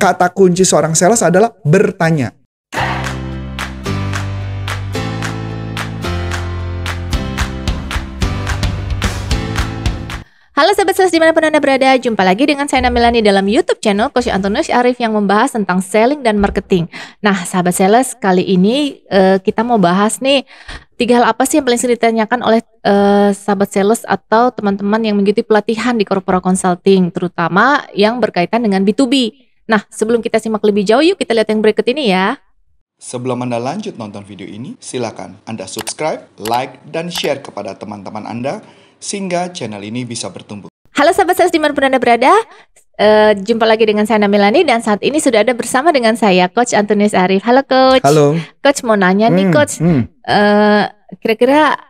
kata kunci seorang sales adalah bertanya. Halo sahabat sales dimanapun Anda berada, jumpa lagi dengan saya Namilani dalam YouTube channel Coach Antonius Arif yang membahas tentang selling dan marketing. Nah sahabat sales, kali ini uh, kita mau bahas nih tiga hal apa sih yang paling sering ditanyakan oleh uh, eh, sahabat sales atau teman-teman yang mengikuti pelatihan di corporate Consulting, terutama yang berkaitan dengan B2B. Nah, sebelum kita simak lebih jauh, yuk kita lihat yang berikut ini ya. Sebelum Anda lanjut nonton video ini, silakan Anda subscribe, like, dan share kepada teman-teman Anda sehingga channel ini bisa bertumbuh. Halo sahabat saya dimanapun Anda berada, Uh, jumpa lagi dengan saya Namilani dan saat ini sudah ada bersama dengan saya Coach Antonius Arif. Halo Coach. Halo. Coach mau nanya hmm, nih Coach, hmm. uh, kira-kira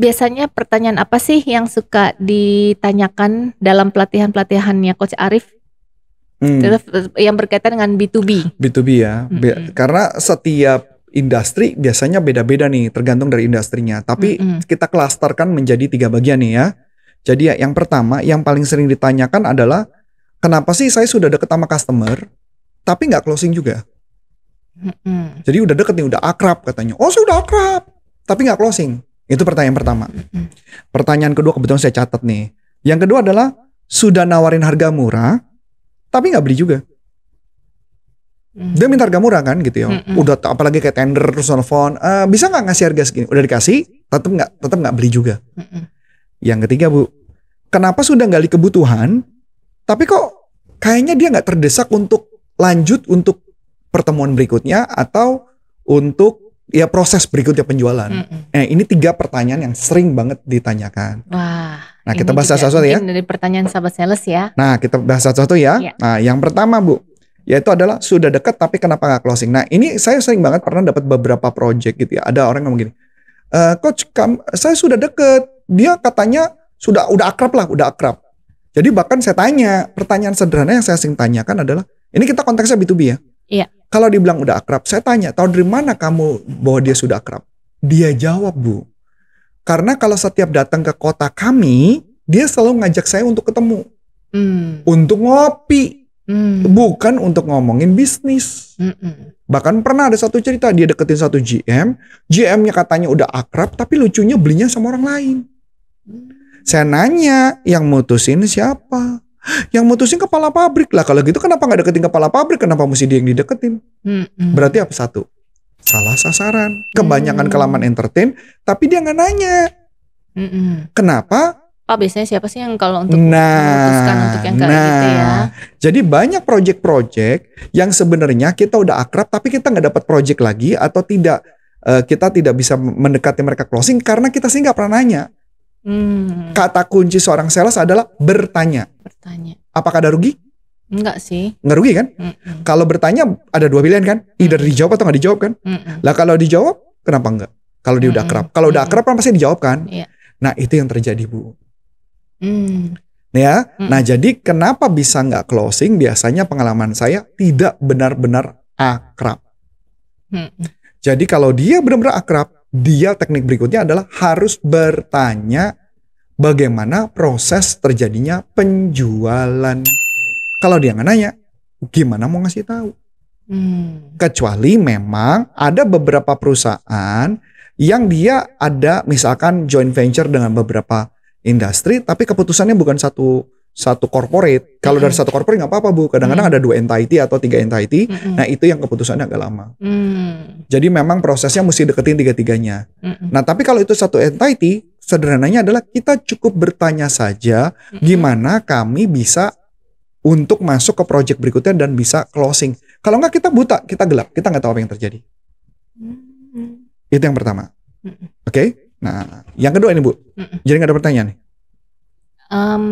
biasanya pertanyaan apa sih yang suka ditanyakan dalam pelatihan-pelatihannya Coach Arif? Hmm. Yang berkaitan dengan B2B. B2B ya. Hmm. Be karena setiap industri biasanya beda-beda nih, tergantung dari industrinya. Tapi hmm. kita klasterkan menjadi tiga bagian nih ya. Jadi ya, yang pertama, yang paling sering ditanyakan adalah kenapa sih saya sudah deket sama customer, tapi nggak closing juga. hmm Jadi udah deket nih, udah akrab katanya. Oh sudah akrab, tapi nggak closing. Itu pertanyaan pertama. hmm Pertanyaan kedua kebetulan saya catat nih. Yang kedua adalah sudah nawarin harga murah, tapi nggak beli juga hmm. dia minta harga murah kan gitu ya hmm mm udah apalagi kayak tender terus telepon e, eh, bisa nggak ngasih harga segini udah dikasih tetap nggak tetap nggak beli juga hmm mm yang ketiga bu kenapa sudah nggali kebutuhan tapi kok kayaknya dia nggak terdesak untuk lanjut untuk pertemuan berikutnya atau untuk ya proses berikutnya penjualan Mm-mm. nah eh, ini tiga pertanyaan yang sering banget ditanyakan wah Nah, Ini kita bahas satu-satu ya. Dari pertanyaan sahabat sales ya. Nah, kita bahas satu-satu ya. ya. Nah, yang pertama Bu, yaitu adalah sudah dekat tapi kenapa nggak closing. Nah ini saya sering banget pernah dapat beberapa project gitu ya. Ada orang ngomong gini e, coach, kam, saya sudah deket. Dia katanya sudah udah akrab lah, udah akrab. Jadi bahkan saya tanya, pertanyaan sederhana yang saya sering tanyakan adalah, ini kita konteksnya B2B ya. Iya. Kalau dibilang udah akrab, saya tanya, tahu dari mana kamu bahwa dia sudah akrab? Dia jawab bu, karena kalau setiap datang ke kota kami, dia selalu ngajak saya untuk ketemu. Hmm. Untuk ngopi. Hmm. Bukan untuk ngomongin bisnis. Hmm. Bahkan pernah ada satu cerita dia deketin satu GM, GM-nya katanya udah akrab tapi lucunya belinya sama orang lain. Hmm. Saya nanya, yang mutusin siapa? Yang mutusin kepala pabrik lah. Kalau gitu kenapa nggak deketin kepala pabrik? Kenapa mesti dia yang dideketin? Hmm. Berarti apa satu? salah sasaran. Kebanyakan hmm. kelamaan entertain, tapi dia nggak nanya. Mm -mm. Kenapa? Pak biasanya siapa sih yang kalau untuk nah, memutuskan untuk yang kayak nah, gitu ya? Nah. Jadi banyak project-project yang sebenarnya kita udah akrab tapi kita nggak dapat project lagi atau tidak uh, kita tidak bisa mendekati mereka closing karena kita sih nggak pernah nanya. Hmm. Kata kunci seorang sales adalah bertanya. Bertanya. Apakah ada rugi? Enggak sih. Enggak kan? Mm -mm. Kalau bertanya ada dua pilihan kan? Either dijawab atau nggak dijawab kan? Mm -mm. Lah kalau dijawab kenapa enggak? Kalau dia mm -mm. udah akrab. Kalau mm -mm. udah akrab kan pasti dijawab kan? Yeah. Nah, itu yang terjadi, Bu. Mm. Ya. Mm -mm. Nah, jadi kenapa bisa nggak closing? Biasanya pengalaman saya tidak benar-benar akrab. Mm -mm. Jadi kalau dia benar-benar akrab, dia teknik berikutnya adalah harus bertanya bagaimana proses terjadinya penjualan. Kalau dia nggak nanya, gimana mau ngasih tahu? Hmm. Kecuali memang ada beberapa perusahaan yang dia ada misalkan joint venture dengan beberapa industri, tapi keputusannya bukan satu satu corporate. Kalau dari hmm. satu corporate nggak apa-apa bu. Kadang-kadang -hmm. ada dua entity atau tiga entity. -hmm. Nah itu yang keputusannya agak lama. Mm. Jadi memang prosesnya mesti deketin tiga-tiganya. -hmm. Nah tapi kalau itu satu entity, sederhananya adalah kita cukup bertanya saja -hmm. gimana kami bisa untuk masuk ke project berikutnya dan bisa closing. Kalau nggak kita buta, kita gelap, kita nggak tahu apa yang terjadi. Hmm. Itu yang pertama. Oke. Okay? Nah, yang kedua ini bu, jadi nggak ada pertanyaan nih. Um,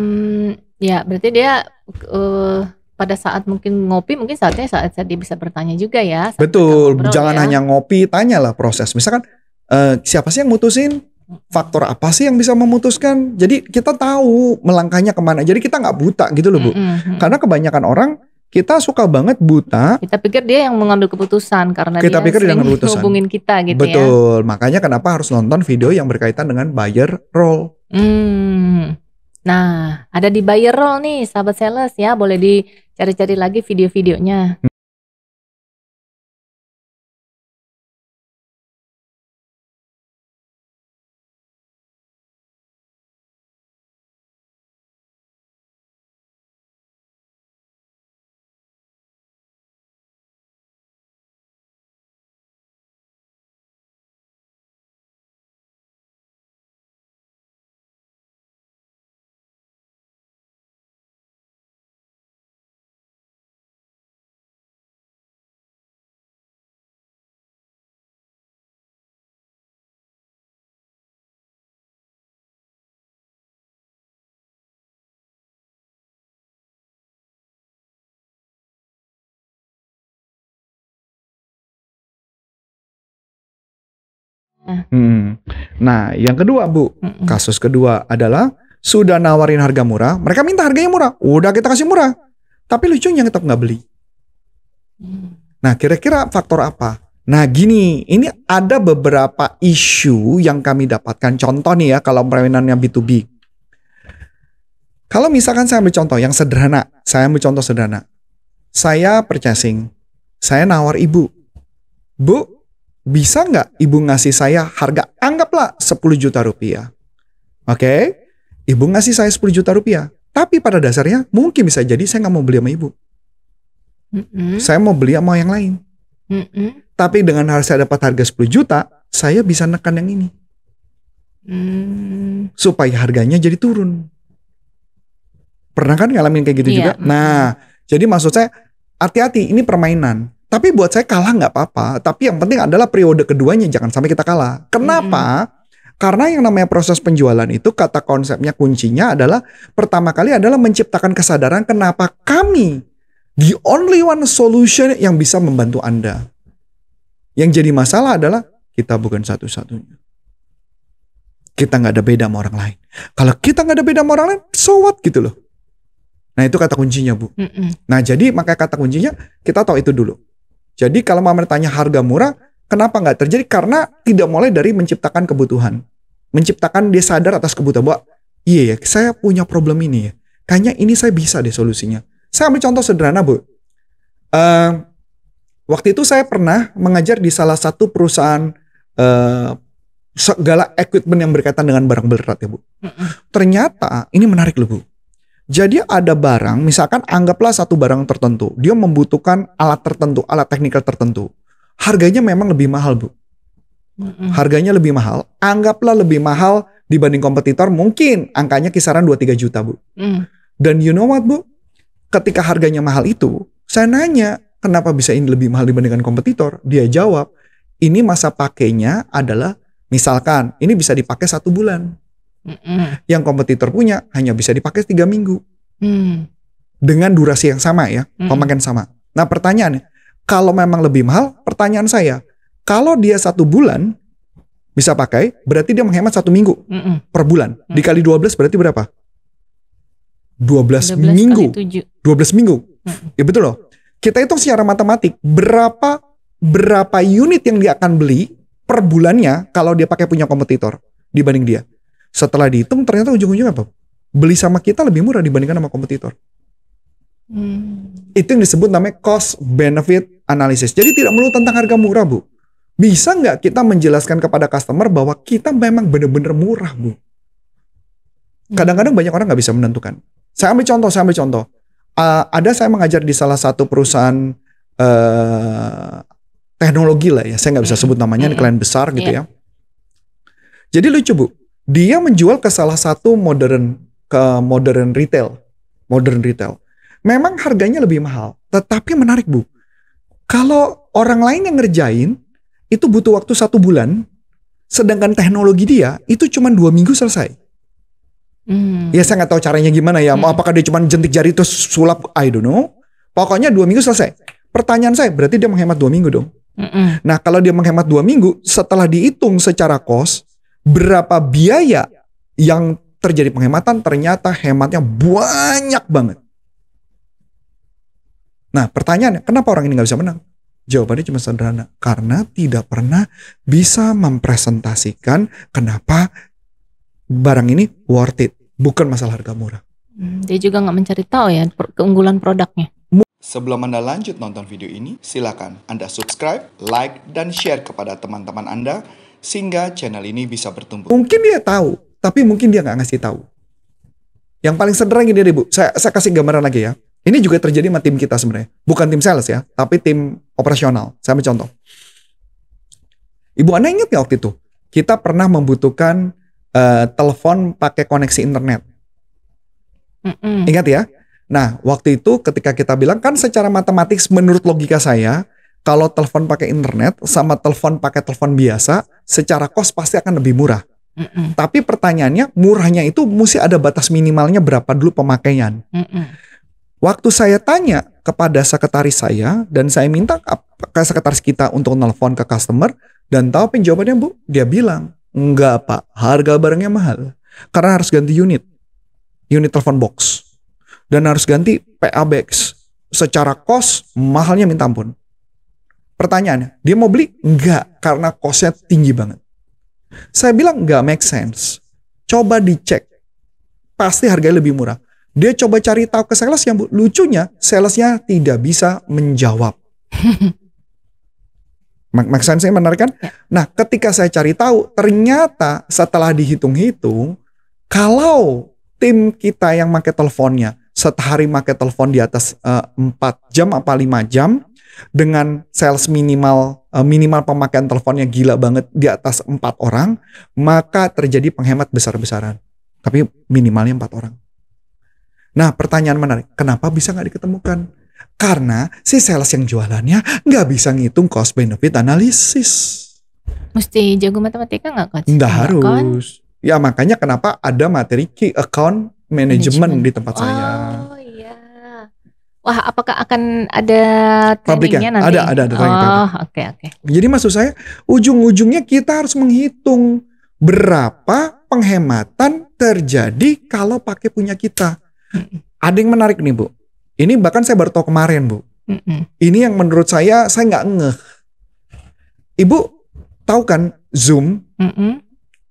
ya berarti dia uh, pada saat mungkin ngopi mungkin saatnya saat, saat dia bisa bertanya juga ya. Betul, ngobrol, jangan ya. hanya ngopi, tanyalah proses. Misalkan uh, siapa sih yang mutusin? faktor apa sih yang bisa memutuskan? Jadi kita tahu melangkahnya kemana. Jadi kita nggak buta gitu loh bu. Mm -hmm. Karena kebanyakan orang kita suka banget buta. Kita pikir dia yang mengambil keputusan karena kita dia pikir sering dia keputusan. hubungin kita gitu Betul. ya. Betul. Makanya kenapa harus nonton video yang berkaitan dengan buyer role. Hmm. Nah, ada di buyer role nih sahabat sales ya. Boleh dicari-cari lagi video-videonya. Hmm. Nah. Hmm. Nah, yang kedua Bu, Mm-mm. kasus kedua adalah sudah nawarin harga murah, mereka minta harganya murah, udah kita kasih murah, tapi lucunya tetap nggak beli. Mm. Nah, kira-kira faktor apa? Nah, gini, ini ada beberapa isu yang kami dapatkan. Contoh nih ya, kalau perwinannya B2B. Kalau misalkan saya ambil contoh yang sederhana, saya ambil contoh sederhana. Saya purchasing, saya nawar ibu. Bu, bisa nggak ibu ngasih saya harga anggaplah 10 juta rupiah. Oke, okay? ibu ngasih saya 10 juta rupiah. Tapi pada dasarnya mungkin bisa jadi saya nggak mau beli sama ibu. Mm -mm. Saya mau beli sama yang lain. Mm -mm. Tapi dengan harus saya dapat harga 10 juta, saya bisa nekan yang ini. Mm. Supaya harganya jadi turun. Pernah kan ngalamin kayak gitu yeah. juga? Nah, jadi maksud saya hati-hati ini permainan tapi buat saya kalah nggak apa-apa. Tapi yang penting adalah periode keduanya jangan sampai kita kalah. Kenapa? Hmm. Karena yang namanya proses penjualan itu kata konsepnya kuncinya adalah pertama kali adalah menciptakan kesadaran kenapa kami the only one solution yang bisa membantu Anda. Yang jadi masalah adalah kita bukan satu-satunya. Kita nggak ada beda sama orang lain. Kalau kita nggak ada beda sama orang lain, so what gitu loh. Nah itu kata kuncinya bu. Mm -mm. Nah jadi makanya kata kuncinya kita tahu itu dulu. Jadi kalau mama tanya harga murah, kenapa nggak terjadi? Karena tidak mulai dari menciptakan kebutuhan. Menciptakan dia sadar atas kebutuhan bahwa, iya ya, saya punya problem ini ya. Kayaknya ini saya bisa deh solusinya. Saya ambil contoh sederhana, Bu. Uh, waktu itu saya pernah mengajar di salah satu perusahaan uh, segala equipment yang berkaitan dengan barang berat ya Bu. Ternyata ini menarik loh Bu. Jadi ada barang, misalkan anggaplah satu barang tertentu, dia membutuhkan alat tertentu, alat teknikal tertentu. Harganya memang lebih mahal, Bu. Harganya lebih mahal, anggaplah lebih mahal dibanding kompetitor, mungkin angkanya kisaran 2-3 juta, Bu. Mm. Dan you know what, Bu? Ketika harganya mahal itu, saya nanya, kenapa bisa ini lebih mahal dibandingkan kompetitor? Dia jawab, ini masa pakainya adalah misalkan ini bisa dipakai satu bulan. Mm-mm. Yang kompetitor punya hanya bisa dipakai tiga minggu. Mm. Dengan durasi yang sama ya, Mm-mm. pemakaian sama. Nah pertanyaannya, kalau memang lebih mahal, pertanyaan saya, kalau dia satu bulan bisa pakai, berarti dia menghemat satu minggu Mm-mm. per bulan. Mm. Dikali 12 berarti berapa? 12, belas minggu. dua belas minggu. Mm. Ya betul loh. Kita hitung secara matematik berapa berapa unit yang dia akan beli per bulannya kalau dia pakai punya kompetitor dibanding dia. Setelah dihitung ternyata ujung-ujungnya apa? Beli sama kita lebih murah dibandingkan sama kompetitor. Hmm. Itu yang disebut namanya cost benefit analysis. Jadi tidak melulu tentang harga murah, Bu. Bisa nggak kita menjelaskan kepada customer bahwa kita memang benar-benar murah, Bu? Hmm. Kadang-kadang banyak orang nggak bisa menentukan. Saya ambil contoh, saya ambil contoh. Uh, ada saya mengajar di salah satu perusahaan uh, teknologi lah ya. Saya nggak bisa hmm. sebut namanya, ini hmm. klien besar gitu iya. ya. Jadi lucu, Bu dia menjual ke salah satu modern ke modern retail, modern retail. Memang harganya lebih mahal, tetapi menarik bu. Kalau orang lain yang ngerjain itu butuh waktu satu bulan, sedangkan teknologi dia itu cuma dua minggu selesai. Hmm. Ya saya nggak tahu caranya gimana ya. Mau hmm. apakah dia cuma jentik jari terus sulap? I don't know. Pokoknya dua minggu selesai. Pertanyaan saya berarti dia menghemat dua minggu dong. Mm -mm. Nah kalau dia menghemat dua minggu, setelah dihitung secara kos, berapa biaya yang terjadi penghematan ternyata hematnya banyak banget. Nah pertanyaannya kenapa orang ini nggak bisa menang? Jawabannya cuma sederhana, karena tidak pernah bisa mempresentasikan kenapa barang ini worth it, bukan masalah harga murah. Hmm, dia juga nggak mencari tahu ya keunggulan produknya. Sebelum Anda lanjut nonton video ini, silakan Anda subscribe, like, dan share kepada teman-teman Anda sehingga channel ini bisa bertumbuh. Mungkin dia tahu, tapi mungkin dia nggak ngasih tahu. Yang paling sederhana gini deh Bu, saya, saya kasih gambaran lagi ya. Ini juga terjadi sama tim kita sebenarnya. Bukan tim sales ya, tapi tim operasional. Saya ambil contoh. Ibu anda ingat nggak waktu itu? Kita pernah membutuhkan uh, telepon pakai koneksi internet. Mm-mm. Ingat ya? Nah, waktu itu ketika kita bilang kan secara matematis menurut logika saya, kalau telepon pakai internet sama telepon pakai telepon biasa secara kos pasti akan lebih murah. Mm -mm. Tapi pertanyaannya murahnya itu mesti ada batas minimalnya berapa dulu pemakaian. Mm -mm. Waktu saya tanya kepada sekretaris saya dan saya minta ke sekretaris kita untuk nelfon ke customer dan tahu penjawabannya bu, dia bilang enggak pak, harga barangnya mahal karena harus ganti unit, unit telepon box dan harus ganti PA box. Secara kos mahalnya minta ampun. Pertanyaannya, dia mau beli? Enggak, karena kosnya tinggi banget. Saya bilang enggak make sense. Coba dicek. Pasti harganya lebih murah. Dia coba cari tahu ke sales yang lucunya, salesnya tidak bisa menjawab. Make sense yang menarik kan? Ya. Nah, ketika saya cari tahu, ternyata setelah dihitung-hitung, kalau tim kita yang pakai teleponnya, setahari pakai telepon di atas uh, eh, 4 jam apa 5 jam, dengan sales minimal eh, minimal pemakaian teleponnya gila banget di atas empat orang, maka terjadi penghemat besar-besaran. Tapi minimalnya empat orang. Nah pertanyaan menarik, kenapa bisa nggak diketemukan? Karena si sales yang jualannya nggak bisa ngitung cost benefit analisis. Mesti jago matematika nggak coach? Nggak harus. Account? Ya makanya kenapa ada materi key account management, management. di tempat oh. saya Wah, apakah akan ada trainingnya nanti? Ada, ada, ada. Oh, oke, oke. Okay, okay. Jadi maksud saya, ujung-ujungnya kita harus menghitung berapa penghematan terjadi kalau pakai punya kita. Hmm. Ada yang menarik nih, Bu. Ini bahkan saya baru tahu kemarin, Bu. Hmm. Ini yang menurut saya, saya nggak ngeh. Ibu, tahu kan Zoom?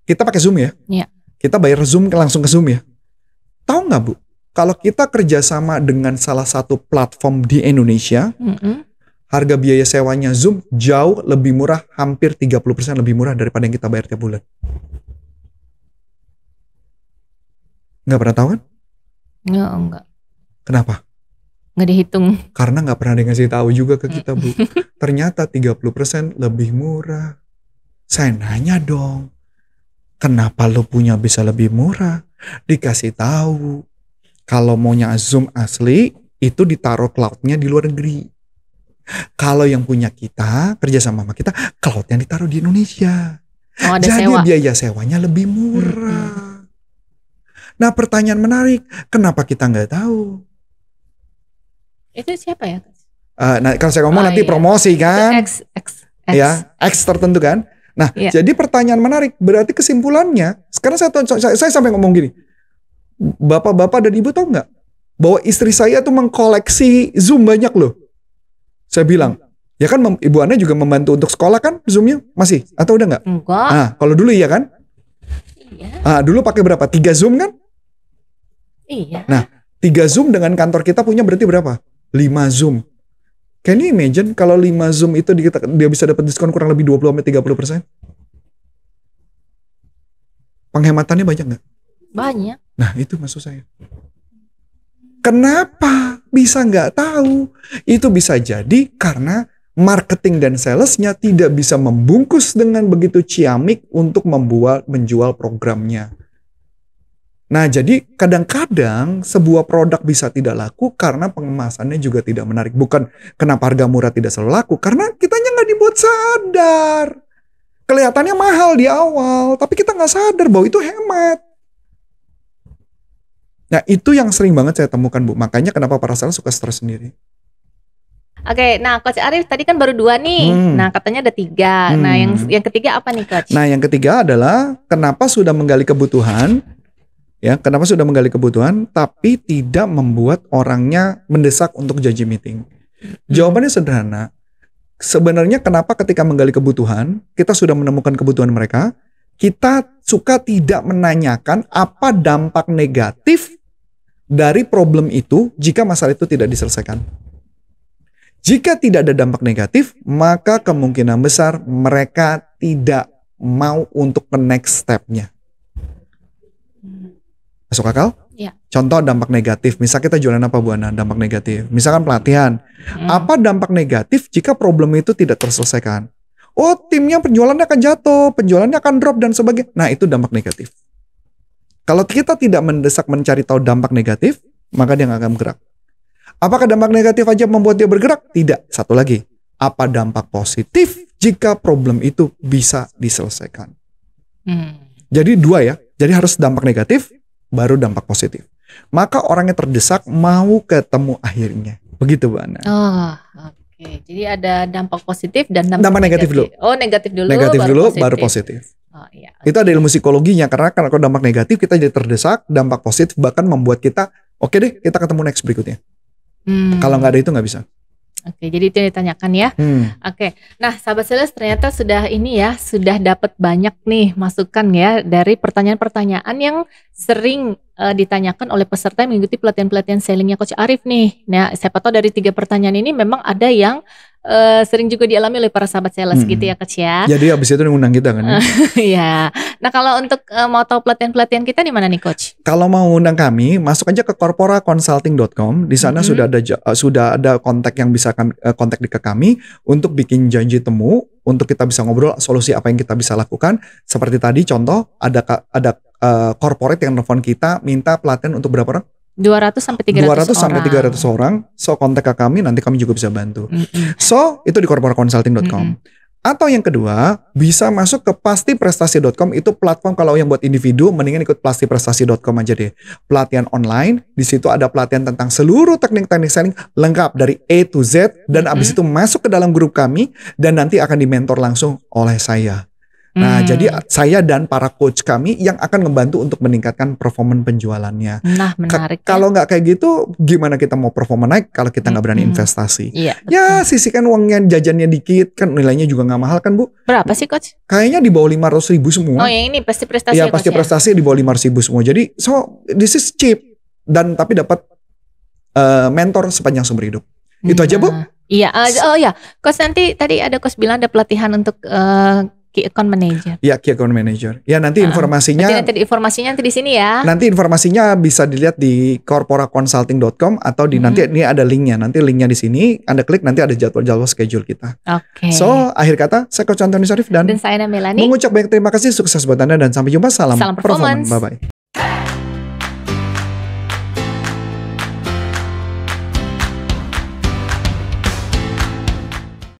Kita pakai Zoom ya? Iya. Kita bayar Zoom langsung ke Zoom ya? Tahu nggak, Bu? kalau kita kerjasama dengan salah satu platform di Indonesia, mm -hmm. harga biaya sewanya Zoom jauh lebih murah, hampir 30% lebih murah daripada yang kita bayar tiap bulan. Nggak pernah tahu kan? Nggak, enggak. Kenapa? Nggak dihitung. Karena nggak pernah dikasih ngasih tahu juga ke kita, Bu. Ternyata 30% lebih murah. Saya nanya dong, kenapa lo punya bisa lebih murah? Dikasih tahu, kalau maunya Zoom asli, itu ditaruh cloudnya di luar negeri. Kalau yang punya kita, kerja sama kita, cloud yang ditaruh di Indonesia. Oh, ada Jadi sewa. biaya sewanya lebih murah. Hmm. Nah pertanyaan menarik, kenapa kita nggak tahu? Itu siapa ya? Uh, nah kalau saya ngomong oh, nanti iya. promosi kan? X, X, X. Ya, X tertentu kan? Nah, yeah. jadi pertanyaan menarik. Berarti kesimpulannya, sekarang saya, saya, saya sampai ngomong gini, bapak-bapak dan ibu tahu nggak bahwa istri saya tuh mengkoleksi Zoom banyak loh. Saya bilang, ya kan ibu Anda juga membantu untuk sekolah kan Zoomnya masih atau udah nggak? Enggak. Ah, kalau dulu iya kan? Iya. Ah, dulu pakai berapa? Tiga Zoom kan? Iya. Nah, tiga Zoom dengan kantor kita punya berarti berapa? Lima Zoom. Can you imagine kalau lima Zoom itu dia, bisa dapat diskon kurang lebih 20 puluh persen? Penghematannya banyak nggak? Banyak. Nah itu maksud saya. Kenapa bisa nggak tahu? Itu bisa jadi karena marketing dan salesnya tidak bisa membungkus dengan begitu ciamik untuk membuat menjual programnya. Nah jadi kadang-kadang sebuah produk bisa tidak laku karena pengemasannya juga tidak menarik. Bukan kenapa harga murah tidak selalu laku, karena kitanya nggak dibuat sadar. Kelihatannya mahal di awal, tapi kita nggak sadar bahwa itu hemat. Nah itu yang sering banget saya temukan Bu. Makanya kenapa para sales suka stres sendiri. Oke, nah Coach Arif tadi kan baru dua nih. Hmm. Nah katanya ada tiga. Hmm. Nah yang hmm. yang ketiga apa nih Coach? Nah yang ketiga adalah kenapa sudah menggali kebutuhan, ya kenapa sudah menggali kebutuhan, tapi tidak membuat orangnya mendesak untuk janji meeting. Hmm. Jawabannya sederhana. Sebenarnya kenapa ketika menggali kebutuhan kita sudah menemukan kebutuhan mereka, kita suka tidak menanyakan apa dampak negatif dari problem itu jika masalah itu tidak diselesaikan. Jika tidak ada dampak negatif, maka kemungkinan besar mereka tidak mau untuk ke next step Masuk akal? Ya. Contoh dampak negatif, misal kita jualan apa Bu Ana, dampak negatif. Misalkan pelatihan. Hmm. Apa dampak negatif jika problem itu tidak terselesaikan? Oh, timnya penjualannya akan jatuh, penjualannya akan drop dan sebagainya. Nah, itu dampak negatif. Kalau kita tidak mendesak mencari tahu dampak negatif, maka dia nggak akan bergerak. Apakah dampak negatif aja membuat dia bergerak? Tidak. Satu lagi, apa dampak positif jika problem itu bisa diselesaikan? Hmm. Jadi dua ya. Jadi harus dampak negatif, baru dampak positif. Maka orang yang terdesak mau ketemu akhirnya. Begitu Bu Ana. Oh, Oke, jadi ada dampak positif dan dampak, dampak negatif. negatif dulu. Oh, negatif dulu. Negatif baru dulu, positif. baru positif. Oh, iya, Itu ada ilmu psikologinya karena kan kalau dampak negatif kita jadi terdesak, dampak positif bahkan membuat kita oke okay deh kita ketemu next berikutnya. Hmm. Kalau nggak ada itu nggak bisa. Oke, jadi itu yang ditanyakan ya. Hmm. Oke, nah sahabat sales ternyata sudah ini ya, sudah dapat banyak nih masukan ya dari pertanyaan-pertanyaan yang sering uh, ditanyakan oleh peserta yang mengikuti pelatihan-pelatihan sellingnya Coach Arif nih. Nah, siapa tahu dari tiga pertanyaan ini memang ada yang uh, sering juga dialami oleh para sahabat sales hmm. gitu ya kecil. ya. Jadi abis itu ngundang kita kan. Iya. nah kalau untuk uh, mau tahu pelatihan-pelatihan kita di mana nih Coach? Kalau mau undang kami masuk aja ke corporaconsulting.com. Di sana hmm. sudah ada uh, sudah ada kontak yang bisa kami, uh, kontak di ke kami untuk bikin janji temu untuk kita bisa ngobrol solusi apa yang kita bisa lakukan. Seperti tadi contoh ada ada uh, corporate yang telepon kita minta pelatihan untuk berapa orang? 200 sampai 300 200 sampai 300 orang. orang. So kontak ke kami nanti kami juga bisa bantu. Mm -hmm. So itu di corporateconsulting.com. Mm -hmm. Atau yang kedua, bisa masuk ke pastiprestasi.com itu platform kalau yang buat individu mendingan ikut pastiprestasi.com aja deh. Pelatihan online, di situ ada pelatihan tentang seluruh teknik-teknik selling lengkap dari A to Z dan mm -hmm. abis itu masuk ke dalam grup kami dan nanti akan dimentor langsung oleh saya. Nah, hmm. jadi saya dan para coach kami yang akan membantu untuk meningkatkan performa penjualannya. Nah, menarik. Ya. kalau nggak kayak gitu, gimana kita mau performa naik kalau kita nggak hmm. berani investasi? Iya. Ya, sisihkan uangnya jajannya dikit, kan nilainya juga nggak mahal kan, Bu? Berapa sih, coach? Kayaknya di bawah lima ratus ribu semua. Oh, yang ini pasti prestasi. Iya, ya, pasti coach, ya? prestasi ya? di bawah lima ratus ribu semua. Jadi, so this is cheap dan tapi dapat uh, mentor sepanjang seumur hidup. Nah. Itu aja, Bu? Nah, iya. Eh, oh ya, coach nanti tadi ada coach bilang ada pelatihan untuk uh, Key Account Manager. Iya, Key Account Manager. Ya, nanti uh, informasinya nanti, nanti informasinya nanti di sini ya. Nanti informasinya bisa dilihat di corporaconsulting.com atau di hmm. nanti ini ada linknya. Nanti linknya di sini, Anda klik nanti ada jadwal-jadwal schedule kita. Oke. Okay. So, akhir kata saya Coach Anthony Sarif dan, dan saya Melani. Mengucap banyak terima kasih, sukses buat Anda dan sampai jumpa. Salam, Salam performance. performance. Bye bye.